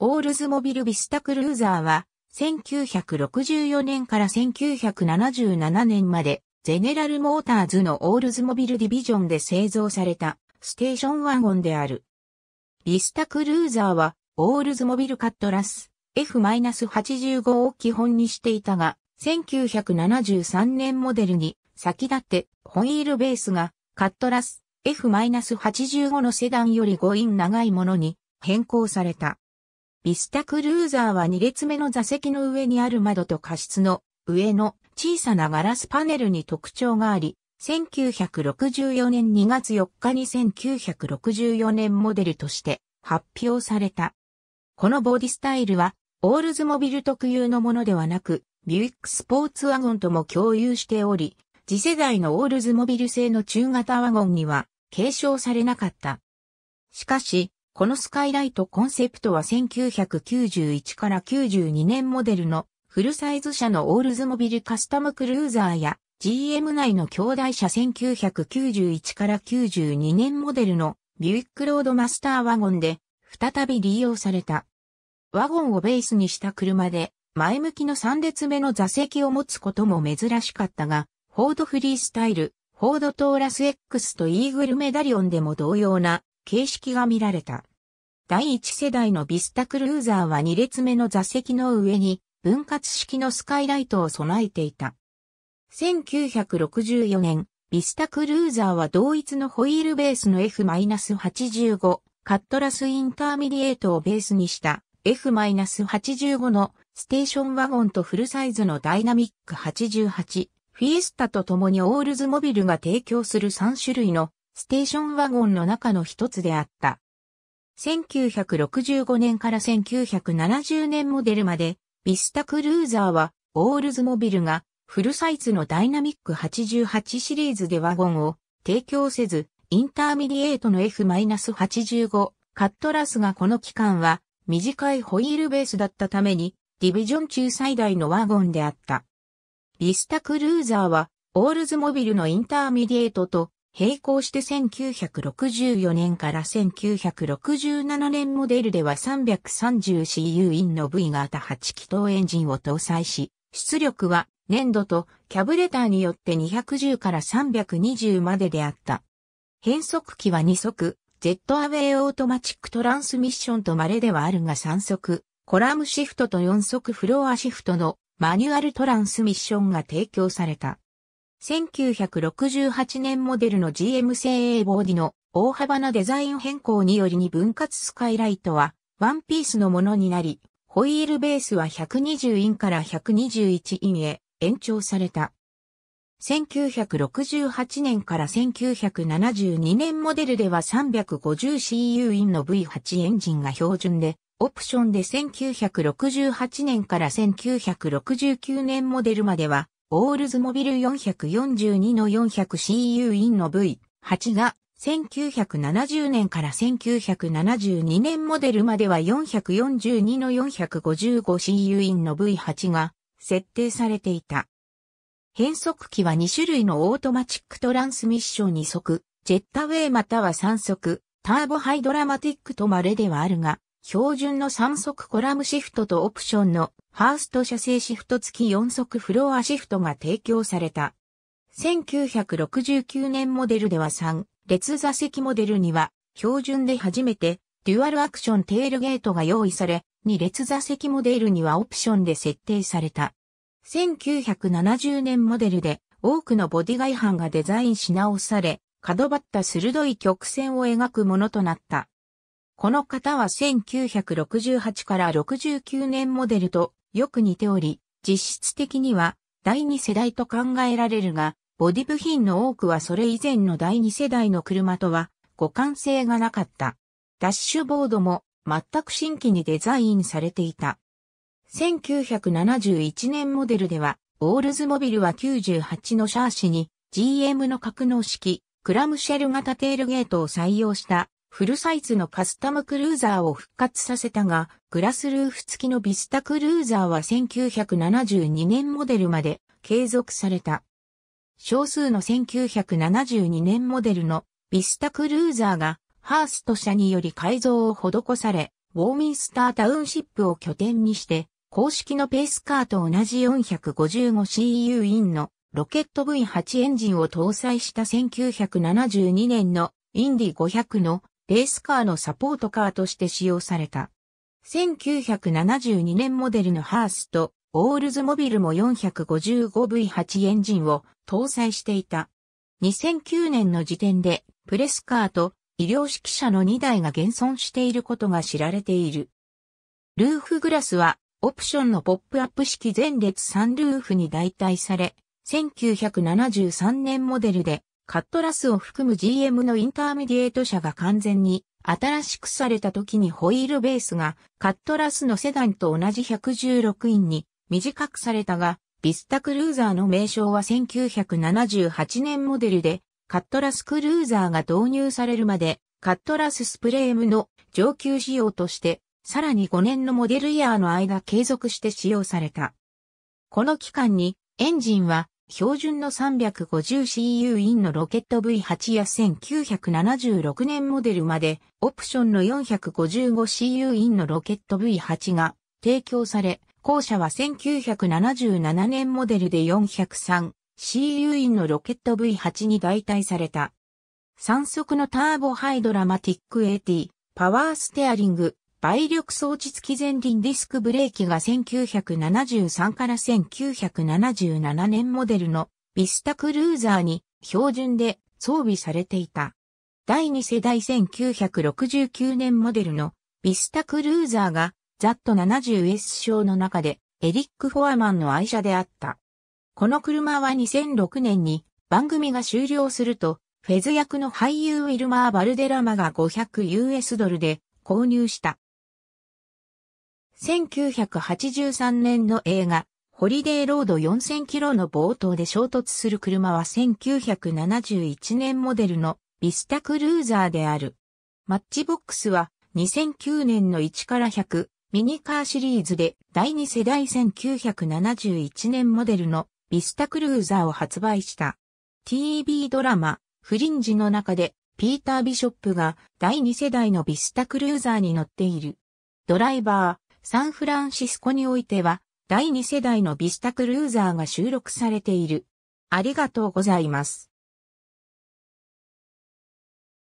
オールズモビルビスタクルーザーは、1964年から1977年まで、ゼネラルモーターズのオールズモビルディビジョンで製造されたステーションワゴンである。ビスタクルーザーは、オールズモビルカットラス F-85 を基本にしていたが、1973年モデルに先立ってホイールベースがカットラス F-85 のセダンより5イン長いものに変更された。ビスタクルーザーは2列目の座席の上にある窓と加湿の上の小さなガラスパネルに特徴があり、1964年2月4日に1964年モデルとして発表された。このボディスタイルはオールズモビル特有のものではなく、ビュイックスポーツワゴンとも共有しており、次世代のオールズモビル製の中型ワゴンには継承されなかった。しかし、このスカイライトコンセプトは1991から92年モデルのフルサイズ車のオールズモビルカスタムクルーザーや GM 内の兄弟車1991から92年モデルのビュイックロードマスターワゴンで再び利用された。ワゴンをベースにした車で前向きの3列目の座席を持つことも珍しかったが、フォードフリースタイル、フォードトーラス X とイーグルメダリオンでも同様な形式が見られた。第1世代のビスタクルーザーは2列目の座席の上に分割式のスカイライトを備えていた。1964年、ビスタクルーザーは同一のホイールベースの F-85 カットラスインターミディエートをベースにした F-85 のステーションワゴンとフルサイズのダイナミック88フィエスタと共にオールズモビルが提供する3種類のステーションワゴンの中の一つであった。1965年から1970年モデルまで、ビスタクルーザーは、オールズモビルが、フルサイズのダイナミック88シリーズでワゴンを提供せず、インターミディエートの F-85 カットラスがこの期間は短いホイールベースだったためにディビジョン中最大のワゴンであった。ビスタクルーザーはオールズモビルのインターミディエートと並行して1964年から1967年モデルでは 330cu インの V 型8気筒エンジンを搭載し、出力は粘土とキャブレターによって210から320までであった。変速機は2速、Z アウェイオートマチックトランスミッションと稀ではあるが3速、コラムシフトと4速フロアシフトのマニュアルトランスミッションが提供された。1968年モデルの GM 製 A ボディの大幅なデザイン変更によりに分割スカイライトはワンピースのものになり、ホイールベースは120インから121インへ延長された。1968年から1972年モデルでは 350cu インの V8 エンジンが標準で、オプションで1968年から1969年モデルまではオールズモビル 442-400CU インの V8 が1970年から1972年モデルまでは 442-455CU インの V8 が設定されていた。変速機は2種類のオートマチックトランスミッション2速、ジェッタウェイまたは3速、ターボハイドラマティックとまれではあるが、標準の3速コラムシフトとオプションのハースト射精シフト付き4速フロアシフトが提供された。1969年モデルでは3列座席モデルには標準で初めてデュアルアクションテールゲートが用意され、2列座席モデルにはオプションで設定された。1970年モデルで多くのボディ外反がデザインし直され、角張った鋭い曲線を描くものとなった。この型は1968から69年モデルとよく似ており、実質的には第2世代と考えられるが、ボディ部品の多くはそれ以前の第2世代の車とは互換性がなかった。ダッシュボードも全く新規にデザインされていた。1971年モデルでは、オールズモビルは98のシャーシに GM の格納式クラムシェル型テールゲートを採用したフルサイズのカスタムクルーザーを復活させたが、グラスルーフ付きのビスタクルーザーは1972年モデルまで継続された。少数の1972年モデルのビスタクルーザーがハースト社により改造を施され、ウォーミンスタータウンシップを拠点にして、公式のペースカーと同じ 455CU インのロケット V8 エンジンを搭載した1972年のインディ500のレースカーのサポートカーとして使用された。1972年モデルのハースとオールズモビルも 455V8 エンジンを搭載していた。2009年の時点でプレスカーと医療揮者の2台が現存していることが知られている。ルーフグラスはオプションのポップアップ式前列サンルーフに代替され、1973年モデルでカットラスを含む GM のインターミディエート車が完全に新しくされた時にホイールベースがカットラスのセダンと同じ116インに短くされたが、ビスタクルーザーの名称は1978年モデルで、カットラスクルーザーが導入されるまで、カットラススプレームの上級仕様として、さらに5年のモデルイヤーの間継続して使用された。この期間にエンジンは標準の 350cu インのロケット V8 や1976年モデルまで、オプションの 455cu インのロケット V8 が提供され、後者は1977年モデルで 403cu インのロケット V8 に代替された。3速のターボハイドラマティック AT、パワーステアリング、倍力装置付き前輪ディスクブレーキが1973から1977年モデルのビスタクルーザーに標準で装備されていた。第2世代1969年モデルのビスタクルーザーがザット7 0 s 賞の中でエリック・フォアマンの愛車であった。この車は2006年に番組が終了するとフェズ役の俳優ウィルマー・バルデラマが 500US ドルで購入した。1983年の映画、ホリデーロード4000キロの冒頭で衝突する車は1971年モデルのビスタクルーザーである。マッチボックスは2009年の1から100ミニカーシリーズで第2世代1971年モデルのビスタクルーザーを発売した。TV ドラマフリンジの中でピーター・ビショップが第2世代のビスタクルーザーに乗っている。ドライバー、サンフランシスコにおいては、第2世代のビスタクルーザーが収録されている。ありがとうございます。